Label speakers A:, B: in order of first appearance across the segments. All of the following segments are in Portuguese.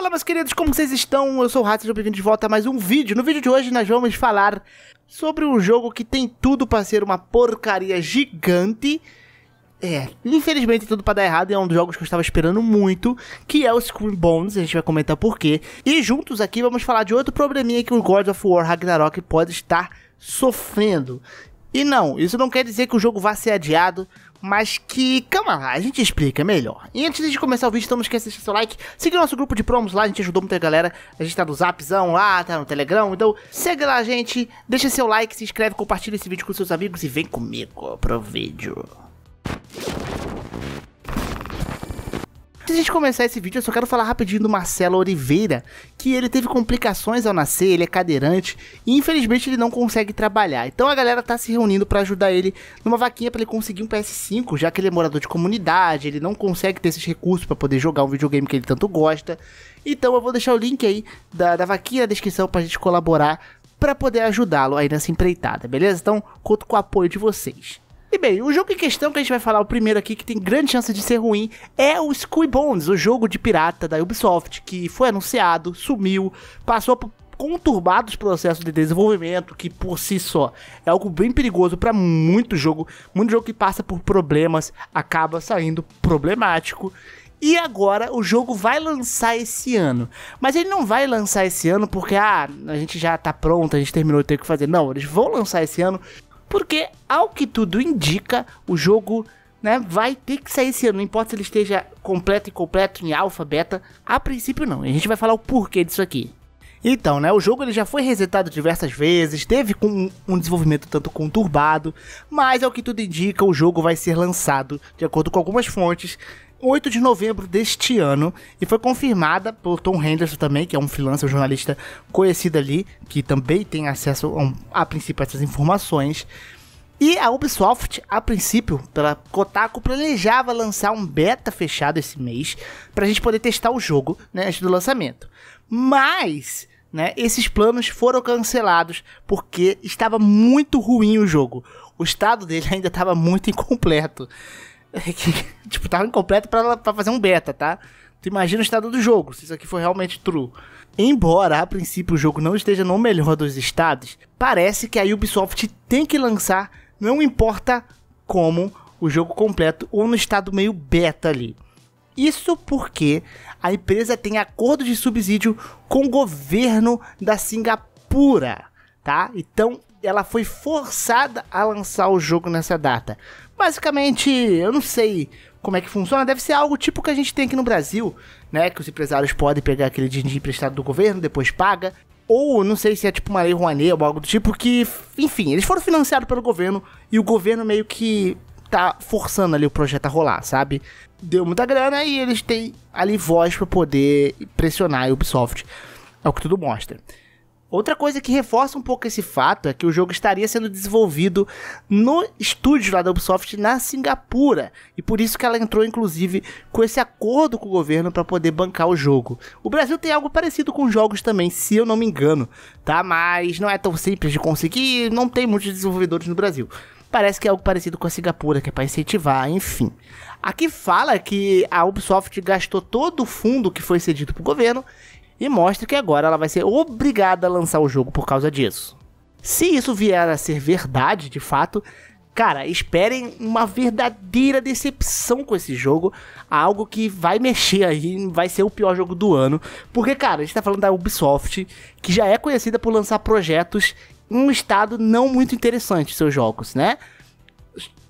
A: Fala meus queridos, como vocês estão? Eu sou o Rato, sejam bem-vindos de volta a mais um vídeo. No vídeo de hoje nós vamos falar sobre um jogo que tem tudo para ser uma porcaria gigante. É, infelizmente tudo para dar errado, é um dos jogos que eu estava esperando muito, que é o Scream Bones, a gente vai comentar porquê. E juntos aqui vamos falar de outro probleminha que o God of War Ragnarok pode estar sofrendo. E não, isso não quer dizer que o jogo vá ser adiado, mas que, calma lá, a gente explica melhor. E antes de começar o vídeo, então não esqueça de deixar seu like, seguir nosso grupo de promos lá, a gente ajudou muita galera, a gente tá no Zapzão lá, tá no Telegram, então segue lá, gente, deixa seu like, se inscreve, compartilha esse vídeo com seus amigos e vem comigo pro vídeo. Antes de começar esse vídeo, eu só quero falar rapidinho do Marcelo Oliveira, que ele teve complicações ao nascer, ele é cadeirante e infelizmente ele não consegue trabalhar. Então a galera tá se reunindo para ajudar ele numa vaquinha para ele conseguir um PS5, já que ele é morador de comunidade, ele não consegue ter esses recursos para poder jogar um videogame que ele tanto gosta. Então eu vou deixar o link aí da, da vaquinha na descrição pra gente colaborar para poder ajudá-lo aí nessa empreitada, beleza? Então conto com o apoio de vocês. E bem, o jogo em questão que a gente vai falar, o primeiro aqui, que tem grande chance de ser ruim, é o Skull Bones, o jogo de pirata da Ubisoft, que foi anunciado, sumiu, passou por conturbados processos de desenvolvimento, que por si só é algo bem perigoso para muito jogo. Muito jogo que passa por problemas acaba saindo problemático. E agora o jogo vai lançar esse ano. Mas ele não vai lançar esse ano porque ah, a gente já tá pronto, a gente terminou de ter que fazer. Não, eles vão lançar esse ano porque, ao que tudo indica, o jogo né, vai ter que sair esse ano. Não importa se ele esteja completo e completo em alfa, beta, a princípio não. A gente vai falar o porquê disso aqui. Então, né, o jogo ele já foi resetado diversas vezes, teve com um desenvolvimento tanto conturbado, mas ao que tudo indica, o jogo vai ser lançado, de acordo com algumas fontes, 8 de novembro deste ano e foi confirmada por Tom Henderson também, que é um freelancer, um jornalista conhecido ali, que também tem acesso a, um, a princípio a essas informações. E a Ubisoft, a princípio, pela Kotaku, planejava lançar um beta fechado esse mês para a gente poder testar o jogo né, antes do lançamento. Mas né, esses planos foram cancelados porque estava muito ruim o jogo. O estado dele ainda estava muito incompleto. que, tipo, tava incompleto pra, pra fazer um beta, tá? Tu imagina o estado do jogo, se isso aqui for realmente true. Embora a princípio o jogo não esteja no melhor dos estados, parece que a Ubisoft tem que lançar, não importa como, o jogo completo ou no estado meio beta ali. Isso porque a empresa tem acordo de subsídio com o governo da Singapura tá? Então ela foi forçada a lançar o jogo nessa data. Basicamente, eu não sei como é que funciona, deve ser algo tipo que a gente tem aqui no Brasil, né? Que os empresários podem pegar aquele dinheiro emprestado do governo, depois paga. Ou não sei se é tipo uma lei Rouanet ou algo do tipo, que, enfim, eles foram financiados pelo governo e o governo meio que tá forçando ali o projeto a rolar, sabe? Deu muita grana e eles têm ali voz para poder pressionar a Ubisoft. É o que tudo mostra. Outra coisa que reforça um pouco esse fato é que o jogo estaria sendo desenvolvido no estúdio lá da Ubisoft na Singapura, e por isso que ela entrou inclusive com esse acordo com o governo para poder bancar o jogo. O Brasil tem algo parecido com jogos também, se eu não me engano, tá? Mas não é tão simples de conseguir, não tem muitos desenvolvedores no Brasil. Parece que é algo parecido com a Singapura, que é para incentivar, enfim. Aqui fala que a Ubisoft gastou todo o fundo que foi cedido para o governo e mostra que agora ela vai ser obrigada a lançar o jogo por causa disso. Se isso vier a ser verdade, de fato, cara, esperem uma verdadeira decepção com esse jogo, algo que vai mexer aí, vai ser o pior jogo do ano, porque cara, a gente tá falando da Ubisoft, que já é conhecida por lançar projetos em um estado não muito interessante seus jogos, né?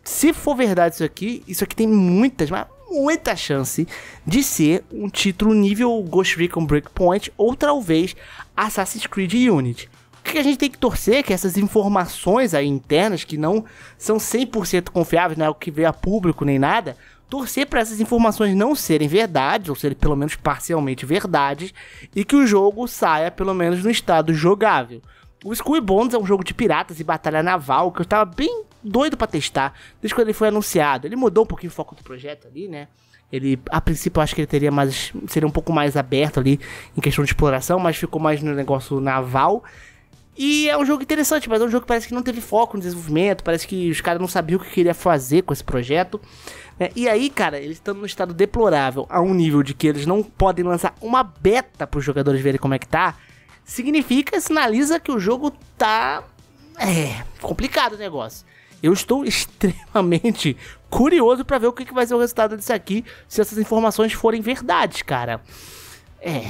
A: Se for verdade isso aqui, isso aqui tem muitas, mas muita chance de ser um título nível Ghost Recon Breakpoint ou talvez Assassin's Creed Unity. O que a gente tem que torcer é que essas informações aí internas, que não são 100% confiáveis, não é o que veio a público nem nada, torcer para essas informações não serem verdade, ou serem pelo menos parcialmente verdades, e que o jogo saia pelo menos no estado jogável. O Skull Bones é um jogo de piratas e batalha naval que eu estava bem doido para testar desde quando ele foi anunciado. Ele mudou um pouquinho o foco do projeto ali, né? Ele, a princípio, eu acho que ele teria mais, seria um pouco mais aberto ali em questão de exploração, mas ficou mais no negócio naval. E é um jogo interessante, mas é um jogo que parece que não teve foco no desenvolvimento, parece que os caras não sabiam o que queria fazer com esse projeto. Né? E aí, cara, eles estão num estado deplorável, a um nível de que eles não podem lançar uma beta para os jogadores verem como é que tá. Significa, sinaliza que o jogo tá. É, complicado o negócio. Eu estou extremamente curioso para ver o que, que vai ser o resultado disso aqui, se essas informações forem verdade, cara. É,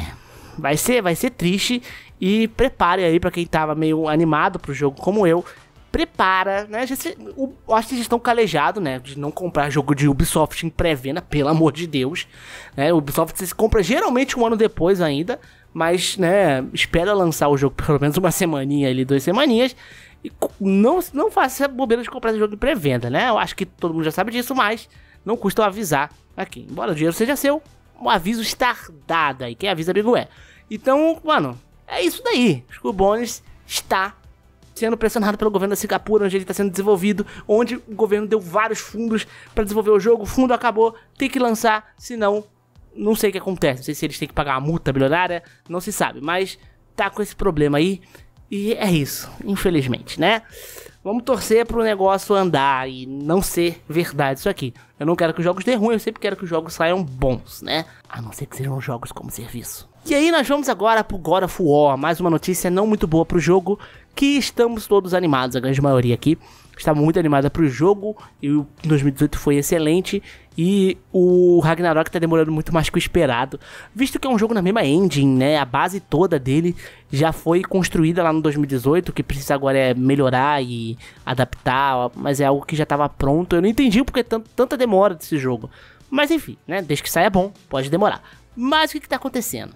A: vai ser, vai ser triste e prepare aí para quem tava meio animado pro jogo como eu, prepara, né? acho que eles estão calejados, né? De não comprar jogo de Ubisoft em pré-venda, pelo amor de Deus. Né? Ubisoft se compra geralmente um ano depois ainda, mas, né, espera lançar o jogo pelo menos uma semaninha ali, duas semaninhas. E não, não faça bobeira de comprar esse jogo em pré-venda, né? Eu acho que todo mundo já sabe disso, mas não custa eu avisar aqui. Embora o dinheiro seja seu, o aviso está dado aí. Quem avisa, amigo é. Então, mano, é isso daí. Os cubones está sendo pressionado pelo governo da Singapura, onde ele está sendo desenvolvido, onde o governo deu vários fundos para desenvolver o jogo, o fundo acabou, tem que lançar, senão não sei o que acontece, não sei se eles têm que pagar uma multa bilionária, não se sabe, mas tá com esse problema aí. E é isso, infelizmente, né? Vamos torcer pro negócio andar e não ser verdade isso aqui. Eu não quero que os jogos dê ruim, eu sempre quero que os jogos saiam bons, né? A não ser que sejam jogos como serviço. E aí nós vamos agora pro God of War, mais uma notícia não muito boa pro jogo, que estamos todos animados, a grande maioria aqui está muito animada para o jogo e o 2018 foi excelente e o Ragnarok está demorando muito mais que o esperado, visto que é um jogo na mesma engine, né? A base toda dele já foi construída lá no 2018, o que precisa agora é melhorar e adaptar, mas é algo que já estava pronto. Eu não entendi porque tanta demora desse jogo. Mas enfim, né? Desde que saia é bom, pode demorar. Mas o que está acontecendo?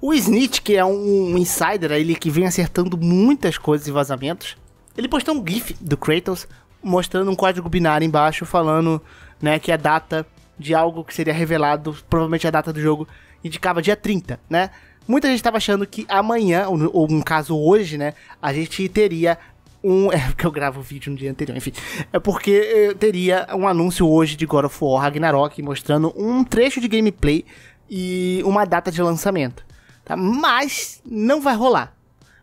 A: O Snitch, que é um insider, ele que vem acertando muitas coisas e vazamentos, ele postou um GIF do Kratos mostrando um código binário embaixo falando né, que a data de algo que seria revelado, provavelmente a data do jogo, indicava dia 30, né? Muita gente estava achando que amanhã, ou, no caso hoje, né, a gente teria um. É porque eu gravo o vídeo no dia anterior, enfim. É porque eu eh, teria um anúncio hoje de God of War Ragnarok mostrando um trecho de gameplay e uma data de lançamento. Tá? Mas não vai rolar.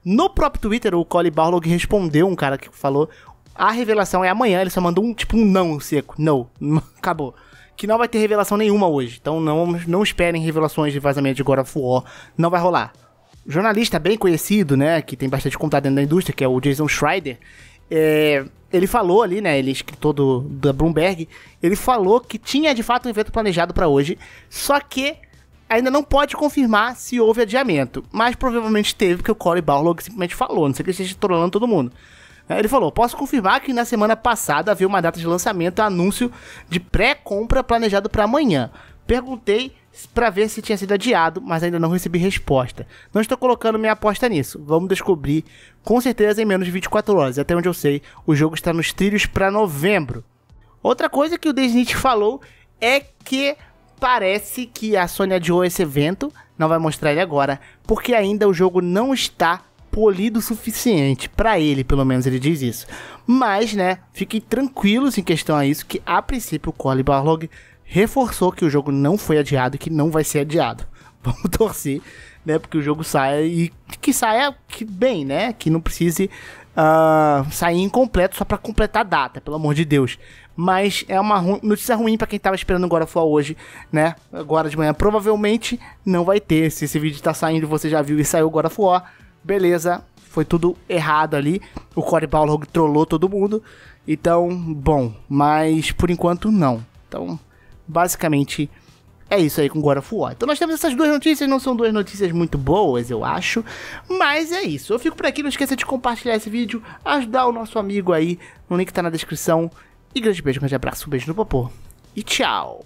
A: No próprio Twitter, o Cole Barlow respondeu um cara que falou: a revelação é amanhã, ele só mandou um tipo um não seco. Não, acabou. Que não vai ter revelação nenhuma hoje. Então não, não esperem revelações de vazamento de God of War. Não vai rolar. jornalista bem conhecido, né? Que tem bastante contato dentro da indústria, que é o Jason Schreider. É, ele falou ali, né? Ele é escritor da Bloomberg. Ele falou que tinha de fato um evento planejado para hoje. Só que ainda não pode confirmar se houve adiamento, mas provavelmente teve, porque o Corey Barlog simplesmente falou, não sei que ele esteja tá trolando todo mundo. É, ele falou: Posso confirmar que na semana passada havia uma data de lançamento, anúncio de pré-compra planejado para amanhã. Perguntei para ver se tinha sido adiado, mas ainda não recebi resposta. Não estou colocando minha aposta nisso. Vamos descobrir com certeza em menos de 24 horas. Até onde eu sei, o jogo está nos trilhos para novembro. Outra coisa que o Desnit falou é que parece que a Sony adiou esse evento, não vai mostrar ele agora, porque ainda o jogo não está polido o suficiente para ele, pelo menos ele diz isso. Mas, né, fiquem tranquilos em questão a isso que a princípio o Cole Barlog reforçou que o jogo não foi adiado e que não vai ser adiado. Vamos torcer, né, porque o jogo saia e que saia bem, né, que não precise uh, sair incompleto só para completar a data, pelo amor de Deus. Mas é uma ru notícia ruim para quem tava esperando agora for hoje, né? Agora de manhã provavelmente não vai ter. Se esse vídeo tá saindo, você já viu e saiu agora for, beleza? Foi tudo errado ali. O Corey Balrog trollou todo mundo. Então, bom, mas por enquanto não. Então, basicamente é isso aí com God of War. Então nós temos essas duas notícias, não são duas notícias muito boas, eu acho, mas é isso. Eu fico por aqui, não esqueça de compartilhar esse vídeo, ajudar o nosso amigo aí, o link tá na descrição. E grande beijo, grande abraço, um beijo no popô e tchau!